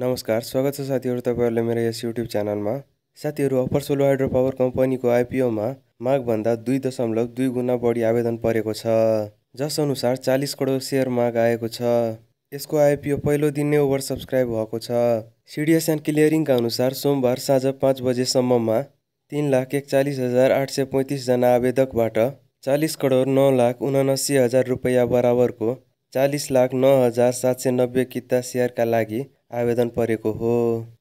नमस्कार स्वागत छ साथीहरू तपाईँहरूले मेरो यस युट्युब च्यानलमा साथीहरू अप्पर सोलो हाइड्रो पावर कम्पनीको आइपिओमा मागभन्दा दुई दशमलव दुई गुणा बढी आवेदन परेको छ जसअनुसार चालिस करोड सेयर माग आएको छ यसको आइपिओ पहिलो दिन नै ओभर सब्सक्राइब भएको छ सिडिएस एन्ड क्लियरिङका अनुसार सोमबार साँझ पाँच बजेसम्ममा तिन लाख एकचालिस हजार आठ सय पैँतिसजना आवेदकबाट चालिस करोड नौ लाख उनासी हजार रुपियाँ बराबरको चालिस लाख नौ हजार सात सय नब्बे किता सेयरका लागि आवेदन परेको हो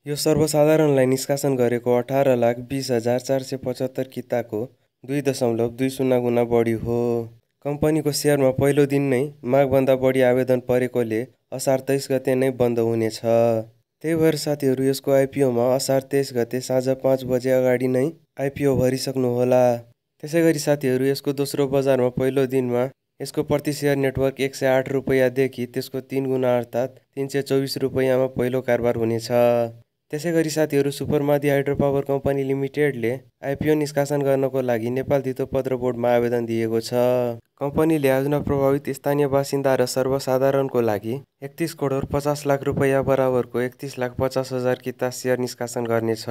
यो सर्वसाधारणलाई निष्कासन गरेको अठार लाख बिस हजार चार सय पचहत्तर किताको दुई दशमलव दुई शून्य गुणा बढी हो कम्पनीको सेयरमा पहिलो दिन नै मागभन्दा बढी आवेदन परेकोले असार तेइस गते नै बन्द हुनेछ त्यही भएर साथीहरू यसको आइपिओमा असार तेइस गते साँझ पाँच बजे अगाडि नै आइपिओ भरिसक्नुहोला त्यसै गरी साथीहरू यसको दोस्रो बजारमा पहिलो दिनमा यसको प्रति सेयर नेटवर्क एक सय आठ रुपियाँदेखि त्यसको तिन गुणा अर्थात् तिन सय चौबिस रुपियाँमा पहिलो कारोबार हुनेछ त्यसै गरी साथीहरू सुपरमादी हाइड्रो पावर कम्पनी लिमिटेडले आइपिओ निष्कासन गर्नको लागि नेपाल धितोपत्र बोर्डमा आवेदन दिएको छ कम्पनीले ल्यायोजना प्रभावित स्थानीय बासिन्दा र सर्वसाधारणको लागि एकतिस करोड पचास लाख रुपियाँ बराबरको एकतिस लाख पचास हजार किता सेयर निष्कासन गर्नेछ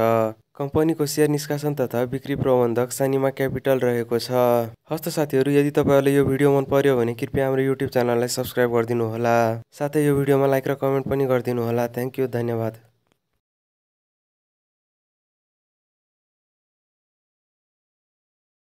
कम्पनीको सेयर निष्कासन तथा बिक्री प्रबन्धक सानिमा क्यापिटल रहेको छ हस्त साथीहरू यदि तपाईँहरूलाई यो भिडियो मन पर्यो भने कृपया हाम्रो युट्युब च्यानललाई सब्सक्राइब गरिदिनुहोला साथै यो भिडियोमा लाइक र कमेन्ट पनि गरिदिनुहोला थ्याङ्क यू धन्यवाद